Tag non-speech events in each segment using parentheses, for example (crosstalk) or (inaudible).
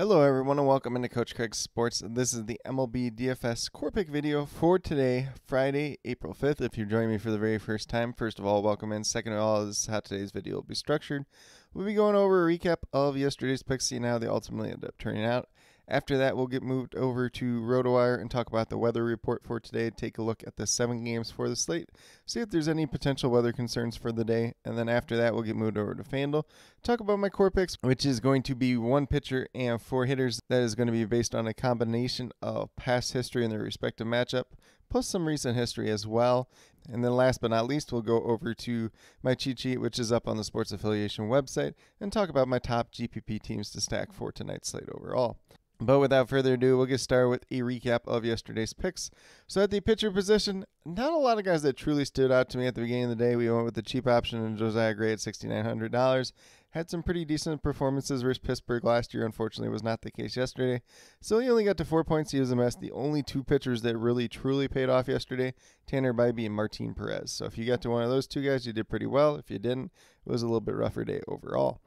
Hello everyone and welcome into Coach Craig's Sports. This is the MLB DFS core pick video for today, Friday, April 5th. If you're joining me for the very first time, first of all, welcome in. Second of all, this is how today's video will be structured. We'll be going over a recap of yesterday's picks, and how they ultimately end up turning out. After that, we'll get moved over to RotoWire and talk about the weather report for today. Take a look at the seven games for the slate, see if there's any potential weather concerns for the day, and then after that, we'll get moved over to Fanduel. Talk about my core picks, which is going to be one pitcher and four hitters. That is going to be based on a combination of past history in their respective matchup, plus some recent history as well. And then last but not least, we'll go over to my cheat sheet, which is up on the Sports Affiliation website, and talk about my top GPP teams to stack for tonight's slate overall. But without further ado, we'll get started with a recap of yesterday's picks. So at the pitcher position, not a lot of guys that truly stood out to me at the beginning of the day. We went with the cheap option and Josiah Gray at $6,900. Had some pretty decent performances versus Pittsburgh last year. Unfortunately, was not the case yesterday. So he only got to four points. He was a mess. The only two pitchers that really truly paid off yesterday, Tanner Bybee and Martin Perez. So if you got to one of those two guys, you did pretty well. If you didn't, it was a little bit rougher day overall.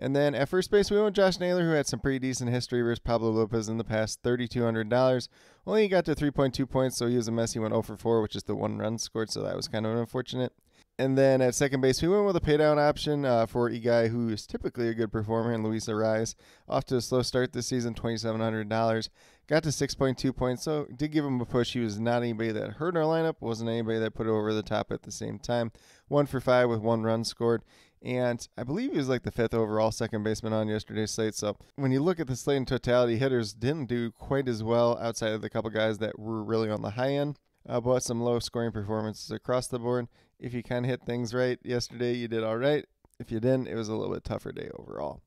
And then at first base, we went Josh Naylor, who had some pretty decent history versus Pablo Lopez in the past, $3,200. Only he got to 3.2 points, so he was a mess. He went 0 for 4, which is the one run scored, so that was kind of unfortunate. And then at second base, we went with a paydown option uh, for a guy who is typically a good performer in Luis Arise. Off to a slow start this season, $2,700. Got to 6.2 points, so did give him a push. He was not anybody that hurt our lineup, wasn't anybody that put it over the top at the same time one for five with one run scored. And I believe he was like the fifth overall second baseman on yesterday's slate. So when you look at the slate in totality, hitters didn't do quite as well outside of the couple guys that were really on the high end. Uh, but some low scoring performances across the board. If you kind of hit things right yesterday, you did all right. If you didn't, it was a little bit tougher day overall.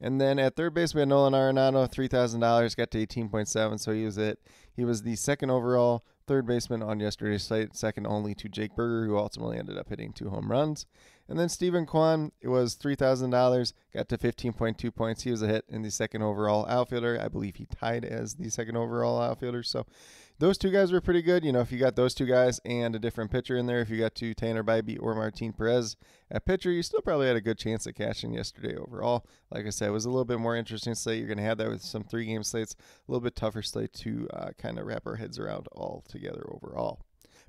And then at third base, we had Nolan Arenado, three thousand dollars, got to eighteen point seven, so he was it. He was the second overall third baseman on yesterday's slate, second only to Jake Berger, who ultimately ended up hitting two home runs. And then Stephen Kwan, it was three thousand dollars, got to fifteen point two points. He was a hit in the second overall outfielder. I believe he tied as the second overall outfielder. So those two guys were pretty good. You know, if you got those two guys and a different pitcher in there, if you got two Tanner Bybee or Martin Perez at pitcher, you still probably had a good chance at cashing yesterday overall. Like I said, it was a little bit more interesting slate. You're going to have that with some three game slates, a little bit tougher slate to uh, kind of wrap our heads around all together overall.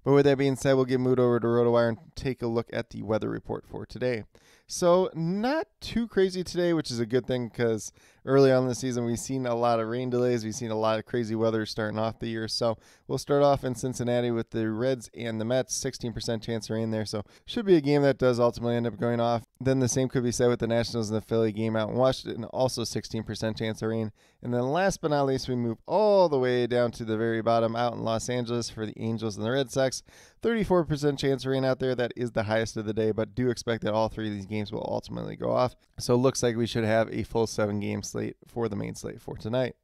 But with that being said, we'll get moved over to RotoWire and take a look at the weather report for today. So, not too crazy today, which is a good thing because early on in the season, we've seen a lot of rain delays. We've seen a lot of crazy weather starting off the year. So we'll start off in Cincinnati with the Reds and the Mets. 16% chance of rain there. So should be a game that does ultimately end up going off. Then the same could be said with the Nationals and the Philly game out in Washington. Also 16% chance of rain. And then last but not least, we move all the way down to the very bottom out in Los Angeles for the Angels and the Red Sox. 34% chance rain out there. That is the highest of the day, but do expect that all three of these games will ultimately go off. So it looks like we should have a full seven game slate for the main slate for tonight.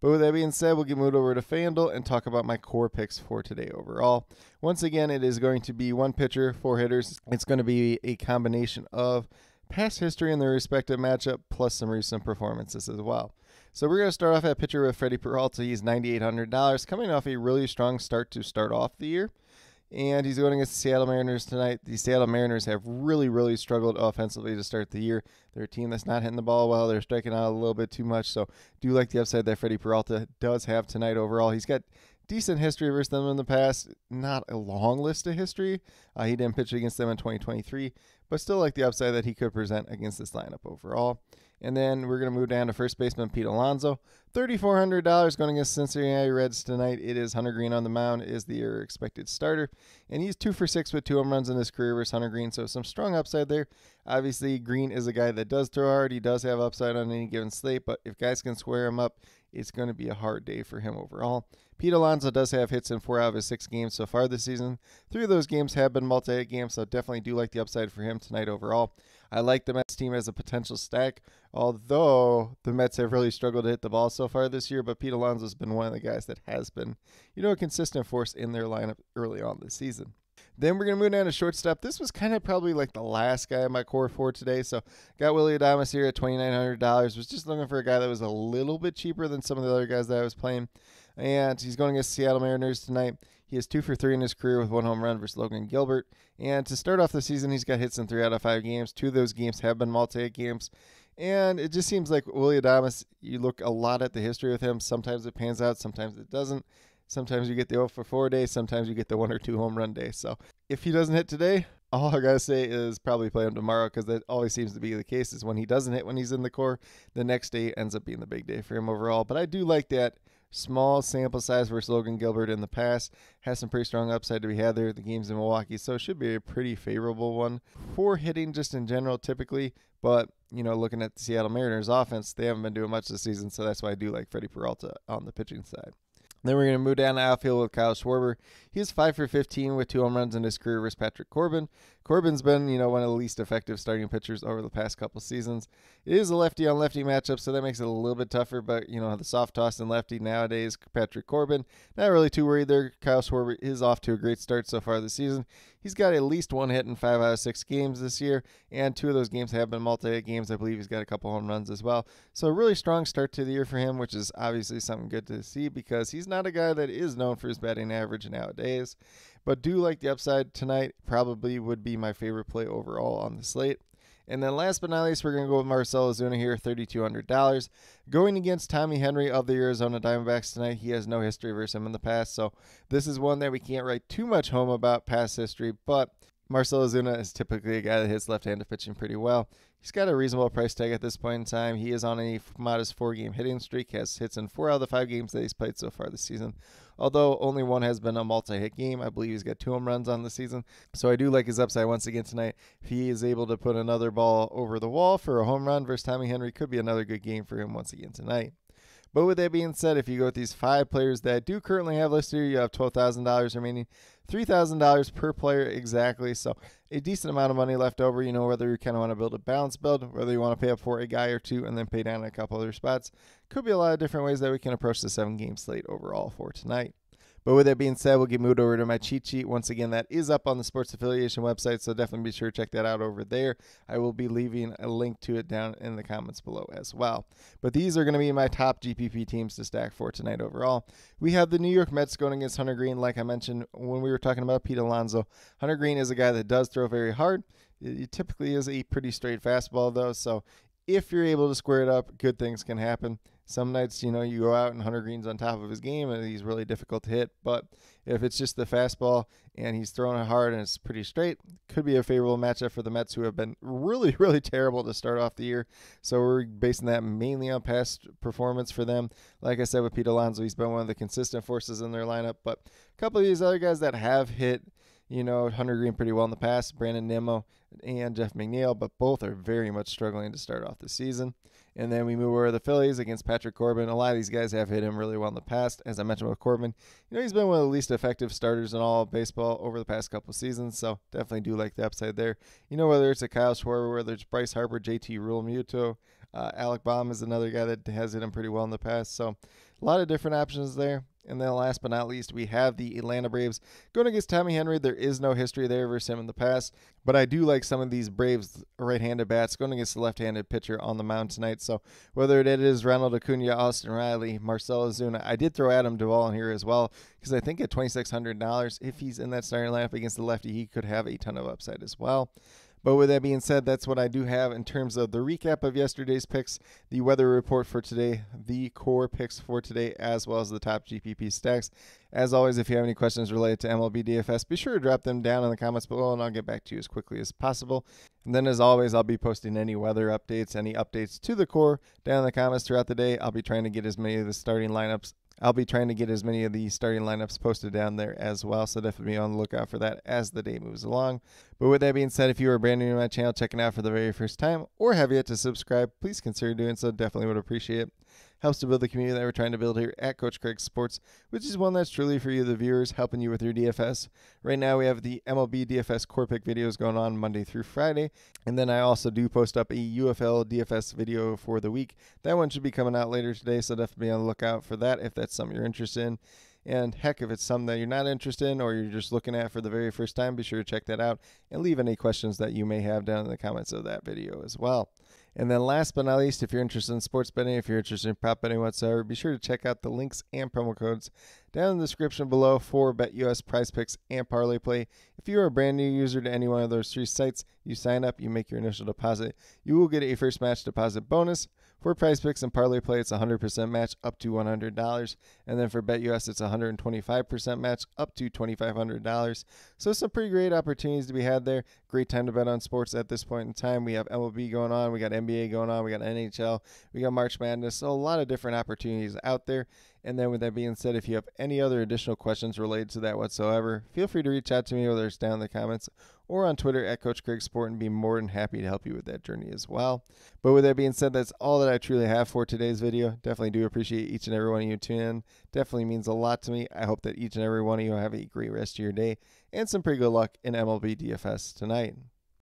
But with that being said, we'll get moved over to FanDuel and talk about my core picks for today overall. Once again, it is going to be one pitcher, four hitters. It's going to be a combination of past history in their respective matchup plus some recent performances as well. So we're going to start off at pitcher with Freddie Peralta. He's $9,800, coming off a really strong start to start off the year and he's going against the Seattle Mariners tonight. The Seattle Mariners have really, really struggled offensively to start the year. They're a team that's not hitting the ball well. They're striking out a little bit too much. So do like the upside that Freddie Peralta does have tonight overall. He's got decent history versus them in the past. Not a long list of history. Uh, he didn't pitch against them in 2023, but still like the upside that he could present against this lineup overall. And then we're going to move down to first baseman Pete Alonso. $3,400 going against Cincinnati Reds tonight. It is Hunter Green on the mound, is the expected starter. And he's two for six with two home runs in his career versus Hunter Green. So some strong upside there. Obviously, Green is a guy that does throw hard. He does have upside on any given slate, but if guys can square him up, it's going to be a hard day for him overall. Pete Alonso does have hits in four out of his six games so far this season. Three of those games have been multi hit games, so definitely do like the upside for him tonight overall. I like the Mets team as a potential stack, although the Mets have really struggled to hit the ball so far this year. But Pete Alonso has been one of the guys that has been, you know, a consistent force in their lineup early on this season. Then we're going to move down to shortstop. This was kind of probably like the last guy in my core for today. So got Willie Adamas here at $2,900. Was just looking for a guy that was a little bit cheaper than some of the other guys that I was playing. And he's going against Seattle Mariners tonight. He is two for three in his career with one home run versus Logan Gilbert. And to start off the season, he's got hits in three out of five games. Two of those games have been multi games. And it just seems like Willie Adamas, you look a lot at the history with him. Sometimes it pans out, sometimes it doesn't. Sometimes you get the 0 for 4 day, sometimes you get the 1 or 2 home run day. So if he doesn't hit today, (laughs) all I gotta say is probably play him tomorrow because that always seems to be the case. Is when he doesn't hit when he's in the core, the next day ends up being the big day for him overall. But I do like that small sample size versus Logan Gilbert in the past. Has some pretty strong upside to be had there. The game's in Milwaukee, so it should be a pretty favorable one for hitting just in general, typically. But, you know, looking at the Seattle Mariners offense, they haven't been doing much this season, so that's why I do like Freddie Peralta on the pitching side. Then we're going to move down to outfield with Kyle Schwarber. He's 5 for 15 with two home runs in his career versus Patrick Corbin. Corbin's been, you know, one of the least effective starting pitchers over the past couple seasons. It is a lefty on lefty matchup, so that makes it a little bit tougher. But you know, the soft toss and lefty nowadays, Patrick Corbin, not really too worried there. Kyle Schwarber is off to a great start so far this season. He's got at least one hit in five out of six games this year, and two of those games have been multi-hit games. I believe he's got a couple home runs as well. So a really strong start to the year for him, which is obviously something good to see because he's not a guy that is known for his batting average nowadays but do like the upside tonight. Probably would be my favorite play overall on the slate. And then last but not least, we're going to go with Marcelo Zuna here, $3,200. Going against Tommy Henry of the Arizona Diamondbacks tonight. He has no history versus him in the past, so this is one that we can't write too much home about past history, but Marcelo Zuna is typically a guy that hits left-handed pitching pretty well. He's got a reasonable price tag at this point in time. He is on a modest four-game hitting streak, has hits in four out of the five games that he's played so far this season. Although only one has been a multi-hit game, I believe he's got two home runs on the season. So I do like his upside once again tonight. If he is able to put another ball over the wall for a home run versus Tommy Henry, could be another good game for him once again tonight. But with that being said, if you go with these five players that do currently have listed here, you have $12,000 remaining, $3,000 per player exactly. So a decent amount of money left over. You know, whether you kind of want to build a balance build, whether you want to pay up for a guy or two and then pay down a couple other spots. Could be a lot of different ways that we can approach the seven game slate overall for tonight. But with that being said, we'll get moved over to my cheat sheet. Once again, that is up on the Sports Affiliation website, so definitely be sure to check that out over there. I will be leaving a link to it down in the comments below as well. But these are going to be my top GPP teams to stack for tonight overall. We have the New York Mets going against Hunter Green, like I mentioned when we were talking about Pete Alonso. Hunter Green is a guy that does throw very hard. It typically is a pretty straight fastball, though, so if you're able to square it up, good things can happen. Some nights, you know, you go out and Hunter Green's on top of his game and he's really difficult to hit. But if it's just the fastball and he's throwing it hard and it's pretty straight, could be a favorable matchup for the Mets, who have been really, (laughs) really terrible to start off the year. So we're basing that mainly on past performance for them. Like I said with Pete Alonso, he's been one of the consistent forces in their lineup. But a couple of these other guys that have hit you know, Hunter Green pretty well in the past, Brandon Nimmo and Jeff McNeil, but both are very much struggling to start off the season. And then we move over to the Phillies against Patrick Corbin. A lot of these guys have hit him really well in the past. As I mentioned with Corbin, you know, he's been one of the least effective starters in all baseball over the past couple seasons. So definitely do like the upside there. You know, whether it's a Kyle Schwarber, whether it's Bryce Harper, JT Rule Muto, uh, Alec Baum is another guy that has hit him pretty well in the past. So a lot of different options there. And then last but not least, we have the Atlanta Braves going against Tommy Henry. There is no history there versus him in the past, but I do like some of these Braves right-handed bats going against the left-handed pitcher on the mound tonight. So whether it is Ronald Acuna, Austin Riley, Marcelo Zuna, I did throw Adam Duvall in here as well because I think at $2,600, if he's in that starting lineup against the lefty, he could have a ton of upside as well. But with that being said, that's what I do have in terms of the recap of yesterday's picks, the weather report for today, the core picks for today, as well as the top GPP stacks. As always, if you have any questions related to MLB DFS, be sure to drop them down in the comments below and I'll get back to you as quickly as possible. And then, as always, I'll be posting any weather updates, any updates to the core down in the comments throughout the day. I'll be trying to get as many of the starting lineups I'll be trying to get as many of the starting lineups posted down there as well. So definitely be on the lookout for that as the day moves along. But with that being said, if you are brand new to my channel, checking out for the very first time, or have yet to subscribe, please consider doing so. Definitely would appreciate it helps to build the community that we're trying to build here at Coach Craig Sports, which is one that's truly for you, the viewers, helping you with your DFS. Right now, we have the MLB DFS core pick videos going on Monday through Friday. And then I also do post up a UFL DFS video for the week. That one should be coming out later today, so definitely be on the lookout for that if that's something you're interested in. And heck, if it's something that you're not interested in or you're just looking at for the very first time, be sure to check that out and leave any questions that you may have down in the comments of that video as well. And then last but not least, if you're interested in sports betting, if you're interested in prop betting whatsoever, be sure to check out the links and promo codes down in the description below for BetUS, Prize Picks, and Parlay Play. If you are a brand new user to any one of those three sites, you sign up, you make your initial deposit, you will get a first match deposit bonus – for Price picks and parlay play, it's 100% match up to $100. And then for BetUS, it's 125% match up to $2,500. So some pretty great opportunities to be had there. Great time to bet on sports at this point in time. We have MLB going on, we got NBA going on, we got NHL, we got March Madness. So a lot of different opportunities out there. And then, with that being said, if you have any other additional questions related to that whatsoever, feel free to reach out to me, whether it's down in the comments or on Twitter at Coach Craig Sport and be more than happy to help you with that journey as well. But with that being said, that's all that I truly have for today's video. Definitely do appreciate each and every one of you tuning in. Definitely means a lot to me. I hope that each and every one of you have a great rest of your day and some pretty good luck in MLB DFS tonight.